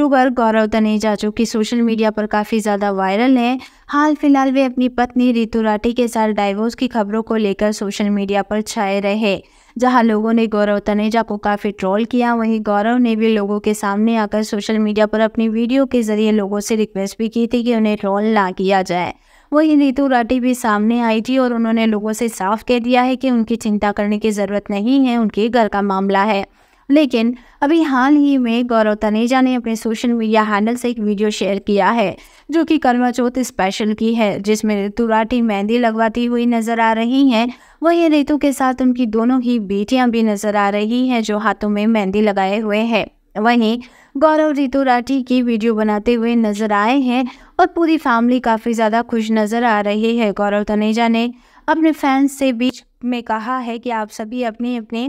YouTuber गौरव तनेजा जो कि social media पर काफ़ी ज़्यादा वायरल हैं हाल फिलहाल वे अपनी पत्नी रितु राठी के साथ डाइवोर्स की खबरों को लेकर सोशल मीडिया पर छाए रहे जहां लोगों ने गौरव तनेजा को काफ़ी ट्रोल किया वहीं गौरव ने भी लोगों के सामने आकर सोशल मीडिया पर अपनी वीडियो के जरिए लोगों से रिक्वेस्ट भी की थी कि उन्हें ट्रोल ना किया जाए वहीं रितु राठी भी सामने आई थी और उन्होंने लोगों से साफ कह दिया है कि उनकी चिंता करने की ज़रूरत नहीं है उनके घर का मामला है लेकिन अभी हाल ही में गौरव तनेजा ने अपने सोशल मीडिया हैंडल से एक वीडियो शेयर किया है जो कि करवा चौथ स्पेशल की है जिसमें ऋतु राठी मेहंदी लगवाती हुई नजर आ रही हैं वहीं ऋतु के साथ उनकी दोनों ही बेटियां भी नजर आ रही हैं जो हाथों में मेहंदी लगाए हुए हैं वहीं गौरव रितु राठी की वीडियो बनाते हुए नजर आए हैं और पूरी फैमिली काफ़ी ज़्यादा खुश नज़र आ रही है गौरव तनेजा ने अपने फैंस से बीच में कहा है कि आप सभी अपने अपने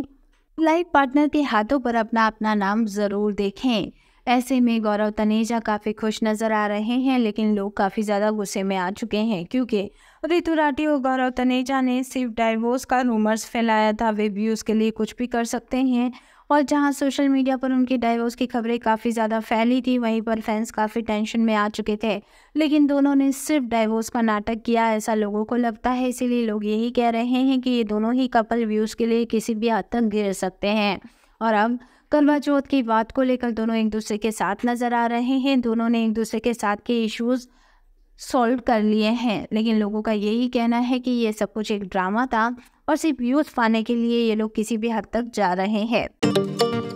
लाइफ पार्टनर के हाथों पर अपना अपना नाम ज़रूर देखें ऐसे में गौरव तनेजा काफ़ी खुश नज़र आ रहे हैं लेकिन लोग काफ़ी ज़्यादा गुस्से में आ चुके हैं क्योंकि रितु राठी और गौरव तनेजा ने सिर्फ डाइवोर्स का रूमर्स फैलाया था वे भी उसके लिए कुछ भी कर सकते हैं और जहां सोशल मीडिया पर उनके डाइवोर्स की खबरें काफ़ी ज़्यादा फैली थी वहीं पर फैंस काफ़ी टेंशन में आ चुके थे लेकिन दोनों ने सिर्फ डाइवोर्स का नाटक किया ऐसा लोगों को लगता है इसीलिए लोग यही कह रहे हैं कि ये दोनों ही कपल व्यूज़ के लिए किसी भी हद तक गिर सकते हैं और अब करवा चौथ की बात को लेकर दोनों एक दूसरे के साथ नजर आ रहे हैं दोनों ने एक दूसरे के साथ के इश्यूज़ सॉल्व कर लिए हैं लेकिन लोगों का यही कहना है कि ये सब कुछ एक ड्रामा था और सिर्फ यूज पाने के लिए ये लोग किसी भी हद तक जा रहे हैं